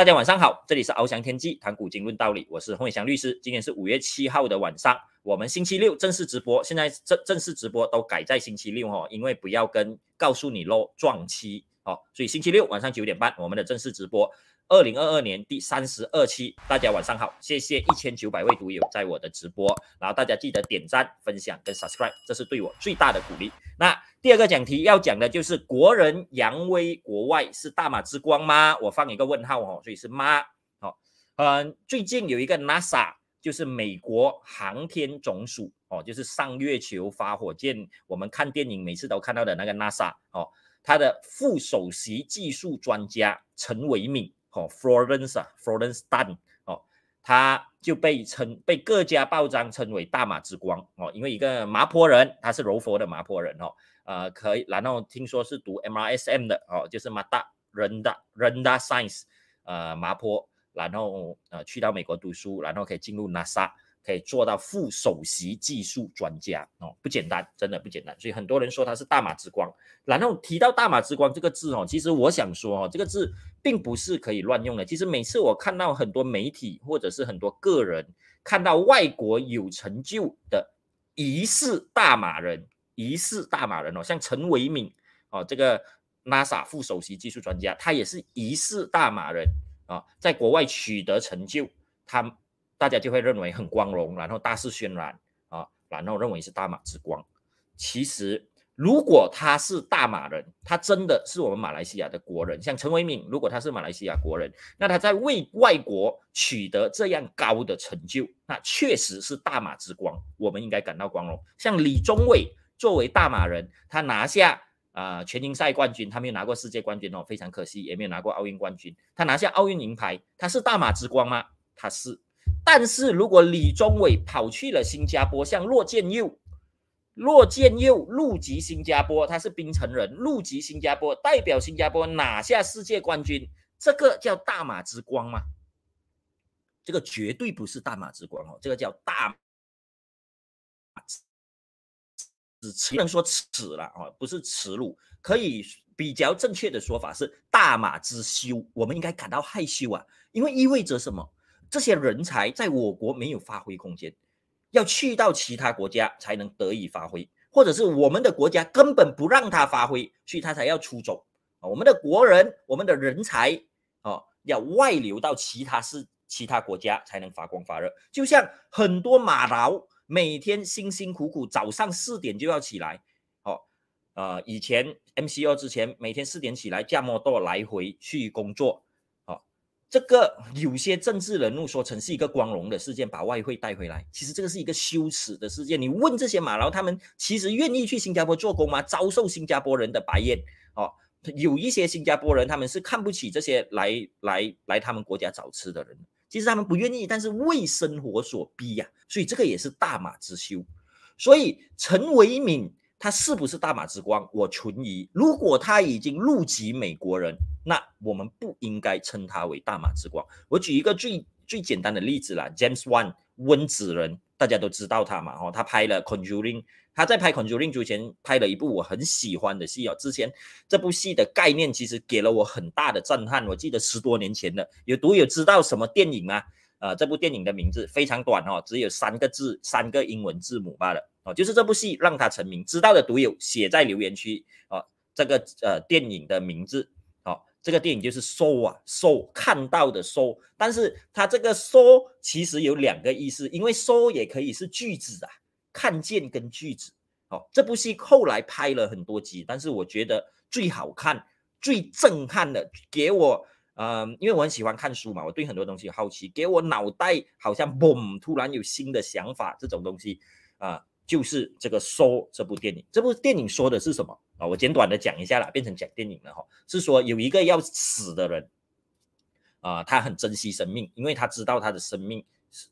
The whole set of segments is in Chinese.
大家晚上好，这里是翱翔天际谈古今论道理，我是洪伟祥律师。今天是五月七号的晚上，我们星期六正式直播。现在正正式直播都改在星期六哦，因为不要跟告诉你喽撞期。哦，所以星期六晚上九点半，我们的正式直播，二零二二年第三十二期，大家晚上好，谢谢一千九百位读友在我的直播，然后大家记得点赞、分享跟 subscribe，这是对我最大的鼓励。那第二个讲题要讲的就是国人扬威国外是大马之光吗？我放一个问号哦，所以是吗？好，嗯，最近有一个 NASA，就是美国航天总署，哦，就是上月球发火箭，我们看电影每次都看到的那个 NASA，哦。他的副首席技术专家陈维敏哦，Florence，Florence 啊 Dunn 哦，他就被称被各家报章称为大马之光哦，因为一个麻坡人，他是柔佛的麻坡人哦，呃，可以，然后听说是读 MRSM 的哦，就是 Mata Renda Renda Science 呃，麻坡，然后呃，去到美国读书，然后可以进入 NASA。可以做到副首席技术专家哦，不简单，真的不简单。所以很多人说他是大马之光。然后提到“大马之光”这个字哦，其实我想说哦，这个字并不是可以乱用的。其实每次我看到很多媒体或者是很多个人看到外国有成就的疑似大马人，疑似大马人哦，像陈维敏哦，这个 NASA 副首席技术专家，他也是疑似大马人啊，在国外取得成就，他。大家就会认为很光荣，然后大肆渲染啊，然后认为是大马之光。其实，如果他是大马人，他真的是我们马来西亚的国人。像陈伟敏，如果他是马来西亚国人，那他在为外国取得这样高的成就，那确实是大马之光，我们应该感到光荣。像李宗伟作为大马人，他拿下啊全英赛冠军，他没有拿过世界冠军哦，非常可惜，也没有拿过奥运冠军。他拿下奥运银牌，他是大马之光吗？他是。但是如果李宗伟跑去了新加坡，像骆建佑，骆建佑入籍新加坡，他是槟城人，入籍新加坡，代表新加坡拿下世界冠军，这个叫大马之光吗？这个绝对不是大马之光哦，这个叫大耻，只能说耻了哦，不是耻辱，可以比较正确的说法是大马之羞，我们应该感到害羞啊，因为意味着什么？这些人才在我国没有发挥空间，要去到其他国家才能得以发挥，或者是我们的国家根本不让他发挥，所以他才要出走啊。我们的国人，我们的人才啊，要外流到其他是其他国家才能发光发热。就像很多马劳，每天辛辛苦苦早上四点就要起来，哦，呃，以前 M C O 之前每天四点起来，这么多来回去工作。这个有些政治人物说成是一个光荣的事件，把外汇带回来，其实这个是一个羞耻的事件。你问这些马劳，他们其实愿意去新加坡做工吗？遭受新加坡人的白眼哦，有一些新加坡人他们是看不起这些来来来他们国家找吃的人，其实他们不愿意，但是为生活所逼呀，所以这个也是大马之修。所以陈为敏。他是不是大马之光？我存疑。如果他已经入籍美国人，那我们不应该称他为大马之光。我举一个最最简单的例子啦，James Wan 温子仁，大家都知道他嘛？哦，他拍了 Conjuring，他在拍 Conjuring 之前拍了一部我很喜欢的戏哦。之前这部戏的概念其实给了我很大的震撼。我记得十多年前的有读有知道什么电影吗？啊，这部电影的名字非常短哦，只有三个字，三个英文字母罢了。哦，就是这部戏让他成名，知道的读友写在留言区哦，这个呃电影的名字哦，这个电影就是“收啊收”，看到的收，但是它这个“收”其实有两个意思，因为“收”也可以是句子啊，看见跟句子。哦，这部戏后来拍了很多集，但是我觉得最好看、最震撼的，给我嗯，因为我很喜欢看书嘛，我对很多东西好奇，给我脑袋好像嘣，突然有新的想法这种东西啊。就是这个说这部电影，这部电影说的是什么啊？我简短的讲一下啦，变成讲电影了哈。是说有一个要死的人啊，他很珍惜生命，因为他知道他的生命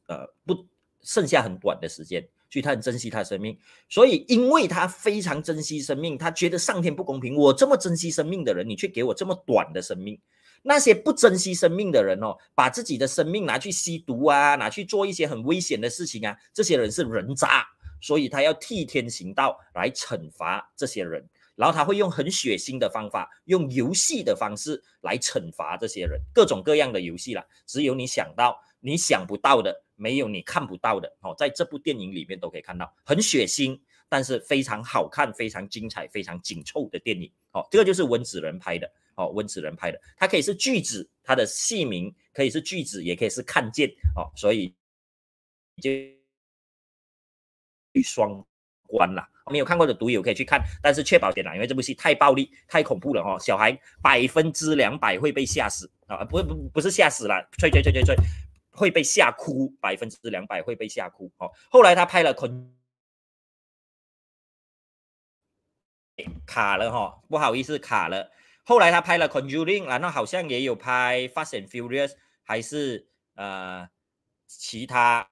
呃不剩下很短的时间，所以他很珍惜他生命。所以因为他非常珍惜生命，他觉得上天不公平，我这么珍惜生命的人，你却给我这么短的生命。那些不珍惜生命的人哦，把自己的生命拿去吸毒啊，拿去做一些很危险的事情啊，这些人是人渣。所以他要替天行道来惩罚这些人，然后他会用很血腥的方法，用游戏的方式来惩罚这些人，各种各样的游戏啦，只有你想到，你想不到的，没有你看不到的哦，在这部电影里面都可以看到，很血腥，但是非常好看，非常精彩，非常紧凑的电影。哦，这个就是温子仁拍的，哦，温子仁拍的，它可以是句子，他的戏名可以是句子，也可以是看见哦，所以就。双关了，没有看过的毒友可以去看，但是确保点啦，因为这部戏太暴力、太恐怖了哈，小孩百分之两百会被吓死啊！不不不是吓死了，吹吹吹吹吹，会被吓哭，百分之两百会被吓哭。哦。后来他拍了《c 卡了哈，不好意思卡了。后来他拍了《Conjuring》，然后好像也有拍《Fast and Furious》，还是呃其他。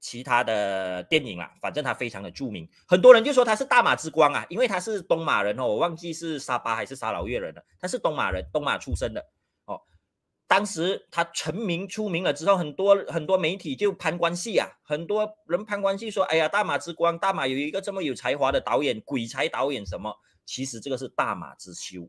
其他的电影啊，反正他非常的著名，很多人就说他是大马之光啊，因为他是东马人哦，我忘记是沙巴还是沙劳越人了，他是东马人，东马出身的哦。当时他成名出名了之后，很多很多媒体就攀关系啊，很多人攀关系说，哎呀，大马之光，大马有一个这么有才华的导演，鬼才导演什么？其实这个是大马之修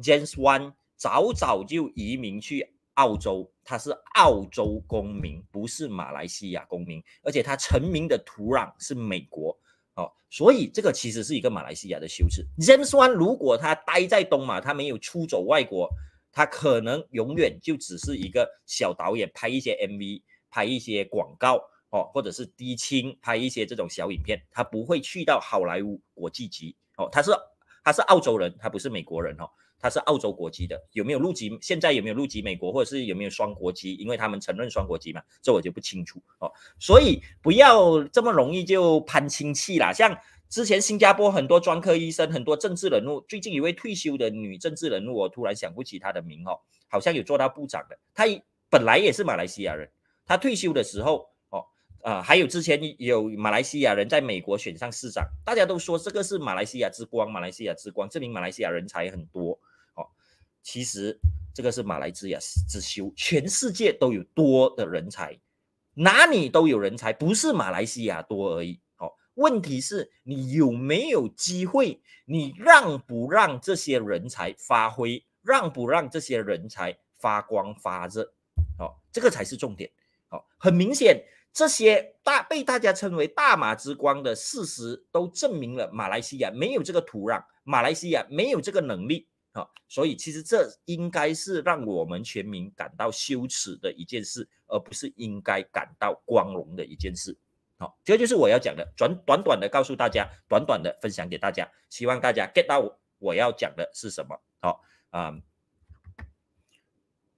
j a m e s Wan 早早就移民去。澳洲，他是澳洲公民，不是马来西亚公民，而且他成名的土壤是美国，哦，所以这个其实是一个马来西亚的羞耻。James Wan 如果他待在东马，他没有出走外国，他可能永远就只是一个小导演，拍一些 MV，拍一些广告，哦，或者是低清拍一些这种小影片，他不会去到好莱坞国际级，哦，他是他是澳洲人，他不是美国人，哦。他是澳洲国籍的，有没有入籍？现在有没有入籍美国，或者是有没有双国籍？因为他们承认双国籍嘛，这我就不清楚哦。所以不要这么容易就攀亲戚啦。像之前新加坡很多专科医生，很多政治人物，最近一位退休的女政治人物，我突然想不起她的名哦，好像有做到部长的。她本来也是马来西亚人，她退休的时候哦，啊，还有之前有马来西亚人在美国选上市长，大家都说这个是马来西亚之光，马来西亚之光，证明马来西亚人才很多。其实，这个是马来之亚之修，全世界都有多的人才，哪里都有人才，不是马来西亚多而已。哦，问题是你有没有机会？你让不让这些人才发挥？让不让这些人才发光发热？哦，这个才是重点。哦，很明显，这些大被大家称为“大马之光”的事实，都证明了马来西亚没有这个土壤，马来西亚没有这个能力。好，所以其实这应该是让我们全民感到羞耻的一件事，而不是应该感到光荣的一件事。好，这就是我要讲的，短短短的告诉大家，短短的分享给大家，希望大家 get 到我要讲的是什么。好，嗯，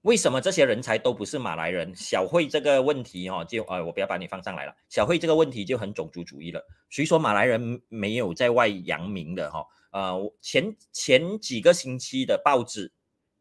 为什么这些人才都不是马来人？小慧这个问题，哈，就呃，我不要把你放上来了。小慧这个问题就很种族主义了。谁说马来人没有在外扬名的？哈。呃，前前几个星期的报纸，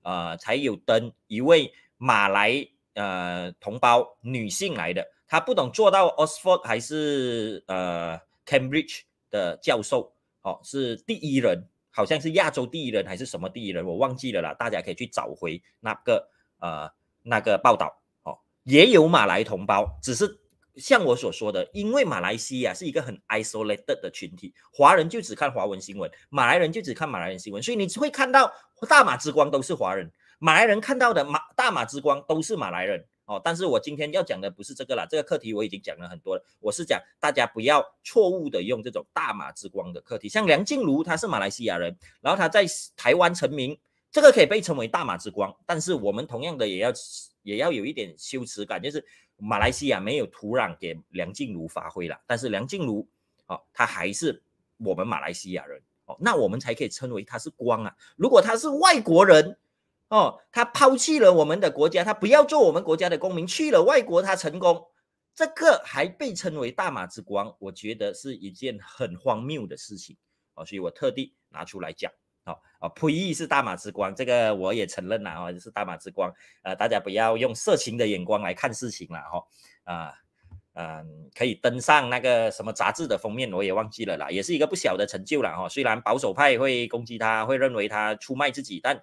呃，才有登一位马来呃同胞女性来的，她不懂做到 Oxford 还是呃 Cambridge 的教授，哦，是第一人，好像是亚洲第一人还是什么第一人，我忘记了啦，大家可以去找回那个呃那个报道，哦，也有马来同胞，只是。像我所说的，因为马来西亚是一个很 isolated 的群体，华人就只看华文新闻，马来人就只看马来人新闻，所以你只会看到大马之光都是华人，马来人看到的马大马之光都是马来人哦。但是我今天要讲的不是这个了，这个课题我已经讲了很多了。我是讲大家不要错误的用这种大马之光的课题，像梁静茹她是马来西亚人，然后她在台湾成名，这个可以被称为大马之光。但是我们同样的也要也要有一点羞耻感，就是。马来西亚没有土壤给梁静茹发挥了，但是梁静茹哦，她还是我们马来西亚人哦，那我们才可以称为他是光啊。如果他是外国人哦，他抛弃了我们的国家，他不要做我们国家的公民，去了外国他成功，这个还被称为大马之光，我觉得是一件很荒谬的事情哦，所以我特地拿出来讲。哦，普伊是大马之光，这个我也承认呐，哦，是大马之光，呃，大家不要用色情的眼光来看事情了，哈，啊，嗯，可以登上那个什么杂志的封面，我也忘记了啦，也是一个不小的成就了，哈，虽然保守派会攻击他，会认为他出卖自己，但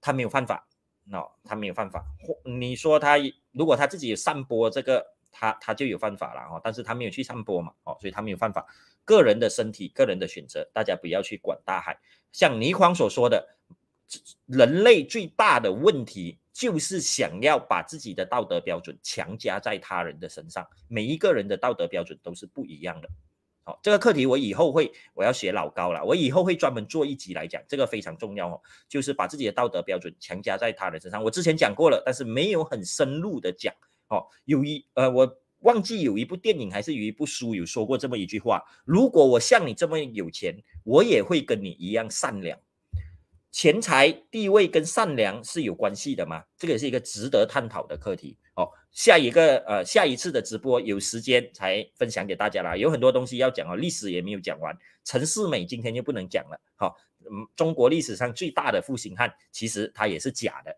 他没有犯法，哦，他没有犯法，或你说他如果他自己散播这个。他他就有犯法了哈，但是他没有去散播嘛，哦，所以他没有犯法。个人的身体，个人的选择，大家不要去管。大海，像倪匡所说的，人类最大的问题就是想要把自己的道德标准强加在他人的身上。每一个人的道德标准都是不一样的。好，这个课题我以后会，我要写老高了，我以后会专门做一集来讲，这个非常重要哦，就是把自己的道德标准强加在他人身上。我之前讲过了，但是没有很深入的讲。哦，有一呃，我忘记有一部电影还是有一部书有说过这么一句话：如果我像你这么有钱，我也会跟你一样善良。钱财地位跟善良是有关系的吗？这个也是一个值得探讨的课题。哦，下一个呃下一次的直播有时间才分享给大家啦，有很多东西要讲哦，历史也没有讲完。陈世美今天就不能讲了。好，嗯，中国历史上最大的负心汉，其实他也是假的。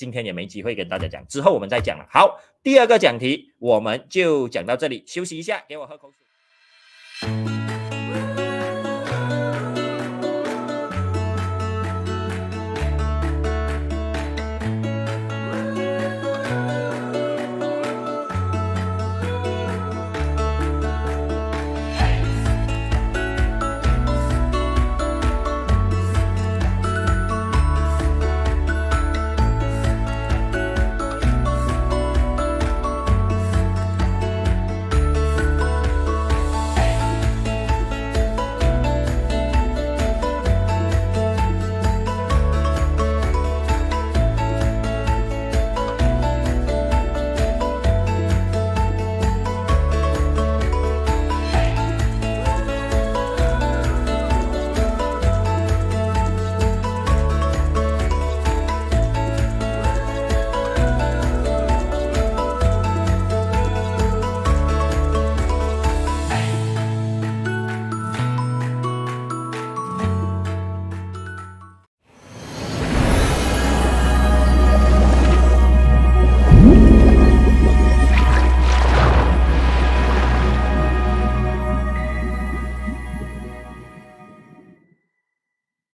今天也没机会跟大家讲，之后我们再讲了。好，第二个讲题我们就讲到这里，休息一下，给我喝口水。